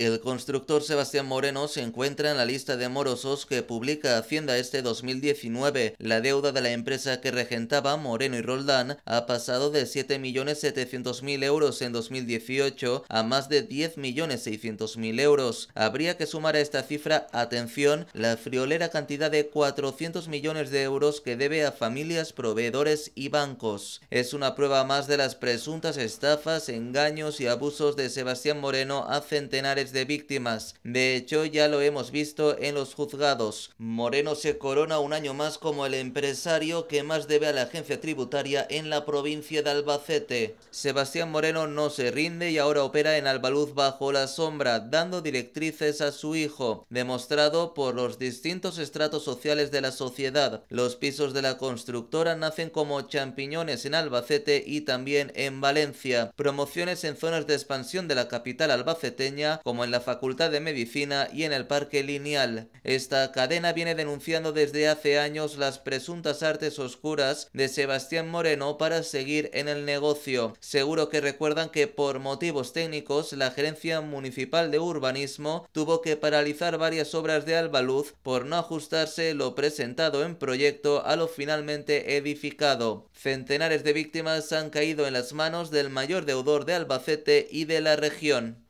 El constructor Sebastián Moreno se encuentra en la lista de morosos que publica Hacienda este 2019. La deuda de la empresa que regentaba Moreno y Roldán ha pasado de 7.700.000 euros en 2018 a más de 10.600.000 euros. Habría que sumar a esta cifra, atención, la friolera cantidad de 400 millones de euros que debe a familias, proveedores y bancos. Es una prueba más de las presuntas estafas, engaños y abusos de Sebastián Moreno a centenares de víctimas. De hecho, ya lo hemos visto en los juzgados. Moreno se corona un año más como el empresario que más debe a la agencia tributaria en la provincia de Albacete. Sebastián Moreno no se rinde y ahora opera en Albaluz bajo la sombra, dando directrices a su hijo, demostrado por los distintos estratos sociales de la sociedad. Los pisos de la constructora nacen como champiñones en Albacete y también en Valencia. Promociones en zonas de expansión de la capital albaceteña como en la Facultad de Medicina y en el Parque Lineal. Esta cadena viene denunciando desde hace años las presuntas artes oscuras de Sebastián Moreno para seguir en el negocio. Seguro que recuerdan que por motivos técnicos la Gerencia Municipal de Urbanismo tuvo que paralizar varias obras de Albaluz por no ajustarse lo presentado en proyecto a lo finalmente edificado. Centenares de víctimas han caído en las manos del mayor deudor de Albacete y de la región.